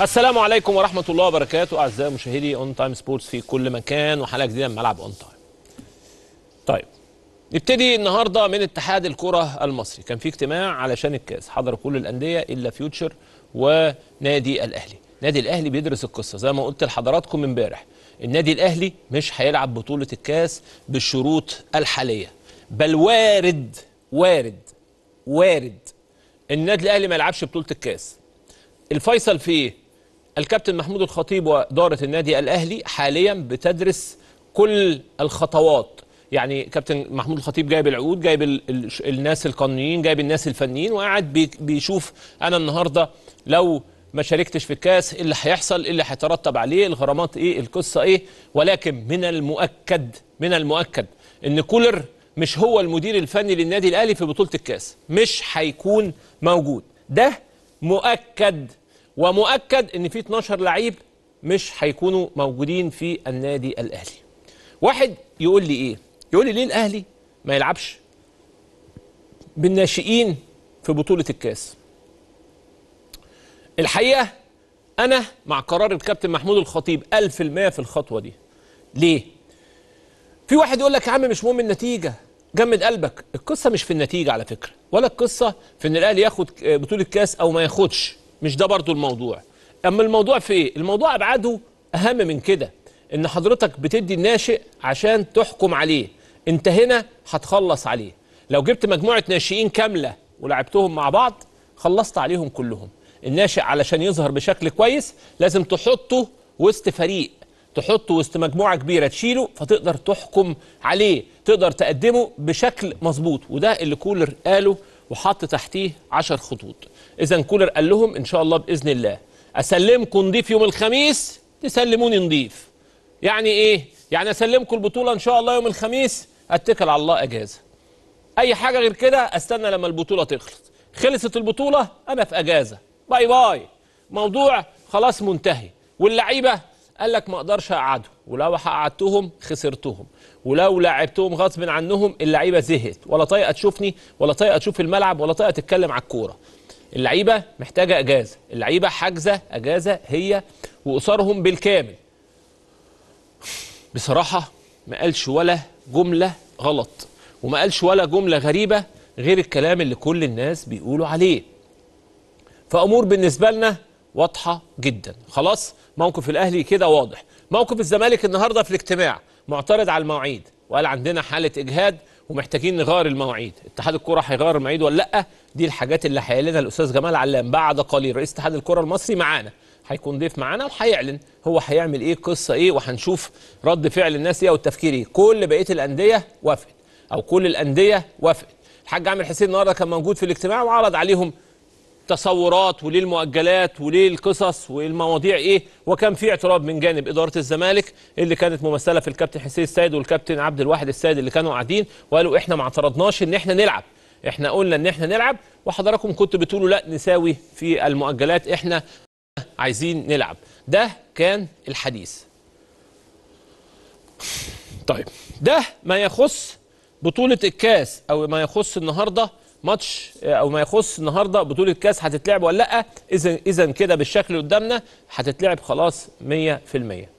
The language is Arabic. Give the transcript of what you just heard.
السلام عليكم ورحمه الله وبركاته اعزائي مشاهدي اون تايم سبورتس في كل مكان وحلقه جديده من ملعب اون تايم. طيب نبتدي النهارده من اتحاد الكره المصري كان في اجتماع علشان الكاس حضر كل الانديه الا فيوتشر ونادي الاهلي نادي الاهلي بيدرس القصه زي ما قلت لحضراتكم امبارح النادي الاهلي مش هيلعب بطوله الكاس بالشروط الحاليه بل وارد وارد وارد النادي الاهلي ما يلعبش بطوله الكاس الفيصل في ايه الكابتن محمود الخطيب وإدارة النادي الأهلي حاليا بتدرس كل الخطوات يعني كابتن محمود الخطيب جايب العقود جايب الناس القانونيين جايب الناس الفنيين وقاعد بيشوف انا النهارده لو ما شاركتش في الكاس إيه اللي هيحصل إيه اللي هيترتب عليه الغرامات ايه القصه ايه ولكن من المؤكد من المؤكد ان كولر مش هو المدير الفني للنادي الاهلي في بطوله الكاس مش هيكون موجود ده مؤكد ومؤكد ان في 12 لعيب مش هيكونوا موجودين في النادي الاهلي واحد يقول لي ايه يقول لي ليه الاهلي ما يلعبش بالناشئين في بطوله الكاس الحقيقه انا مع قرار الكابتن محمود الخطيب 1000% في الخطوه دي ليه في واحد يقول لك يا عم مش مهم النتيجه جمد قلبك القصه مش في النتيجه على فكره ولا القصه في ان الاهلي ياخد بطوله كاس او ما ياخدش مش ده برضو الموضوع اما الموضوع في ايه الموضوع ابعاده اهم من كده ان حضرتك بتدي الناشئ عشان تحكم عليه انت هنا هتخلص عليه لو جبت مجموعه ناشئين كامله ولعبتهم مع بعض خلصت عليهم كلهم الناشئ علشان يظهر بشكل كويس لازم تحطه وسط فريق تحطه وسط مجموعه كبيره تشيله فتقدر تحكم عليه تقدر تقدمه بشكل مظبوط وده اللي كولر قاله وحط تحتيه 10 خطوط اذا كولر قال لهم ان شاء الله باذن الله اسلمكم نضيف يوم الخميس تسلموني نضيف يعني ايه يعني اسلمكم البطوله ان شاء الله يوم الخميس اتكل على الله اجازه اي حاجه غير كده استنى لما البطوله تخلص خلصت البطوله انا في اجازه باي باي موضوع خلاص منتهي واللعيبه قال لك ما اقدرش اقعدهم ولو قعدتهم خسرتهم ولو لعبتهم غصب عنهم اللعيبه زهقت ولا طايقه تشوفني ولا طايقه تشوف الملعب ولا طايقه تتكلم على الكوره اللعيبه محتاجه اجازه اللعيبه حاجزه اجازه هي واسرهم بالكامل بصراحه ما قالش ولا جمله غلط وما قالش ولا جمله غريبه غير الكلام اللي كل الناس بيقولوا عليه فامور بالنسبه لنا واضحه جدا خلاص موقف الاهلي كده واضح موقف الزمالك النهارده في الاجتماع معترض على المواعيد وقال عندنا حاله اجهاد ومحتاجين نغير المواعيد اتحاد الكره هيغير المواعيد ولا لا دي الحاجات اللي هيعلنها الاستاذ جمال علام بعد قليل رئيس اتحاد الكره المصري معانا هيكون ضيف معانا وهيعلن هو هيعمل ايه القصه ايه وهنشوف رد فعل الناس ايه والتفكير ايه كل بقيه الانديه وافقت او كل الانديه وافقت الحاج عامر حسين النهارده كان موجود في الاجتماع وعرض عليهم تصورات وليه المؤجلات وليه القصص والمواضيع ايه وكان في اعتراض من جانب اداره الزمالك اللي كانت ممثله في الكابتن حسين السيد والكابتن عبد الواحد السيد اللي كانوا قاعدين وقالوا احنا ما اعترضناش ان احنا نلعب احنا قلنا ان احنا نلعب وحضراتكم كنتوا بتقولوا لا نساوي في المؤجلات احنا عايزين نلعب ده كان الحديث طيب ده ما يخص بطولة الكاس أو ما يخص النهاردة ماتش آه، او ما يخص النهارده بطوله كاس هتتلعب ولا لا اذا اذا كده بالشكل اللي قدامنا هتتلعب خلاص 100%